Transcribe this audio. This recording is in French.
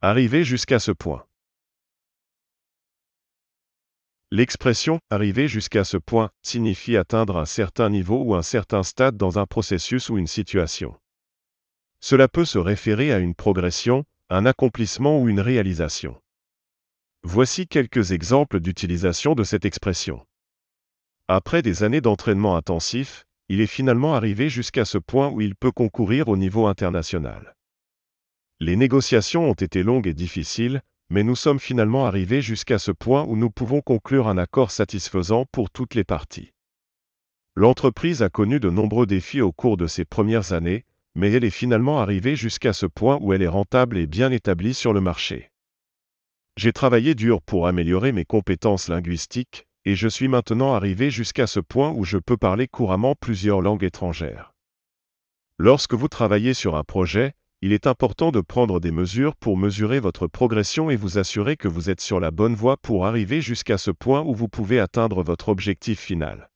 Arriver jusqu'à ce point. L'expression arriver jusqu'à ce point signifie atteindre un certain niveau ou un certain stade dans un processus ou une situation. Cela peut se référer à une progression, un accomplissement ou une réalisation. Voici quelques exemples d'utilisation de cette expression. Après des années d'entraînement intensif, il est finalement arrivé jusqu'à ce point où il peut concourir au niveau international. Les négociations ont été longues et difficiles, mais nous sommes finalement arrivés jusqu'à ce point où nous pouvons conclure un accord satisfaisant pour toutes les parties. L'entreprise a connu de nombreux défis au cours de ses premières années, mais elle est finalement arrivée jusqu'à ce point où elle est rentable et bien établie sur le marché. J'ai travaillé dur pour améliorer mes compétences linguistiques, et je suis maintenant arrivé jusqu'à ce point où je peux parler couramment plusieurs langues étrangères. Lorsque vous travaillez sur un projet, il est important de prendre des mesures pour mesurer votre progression et vous assurer que vous êtes sur la bonne voie pour arriver jusqu'à ce point où vous pouvez atteindre votre objectif final.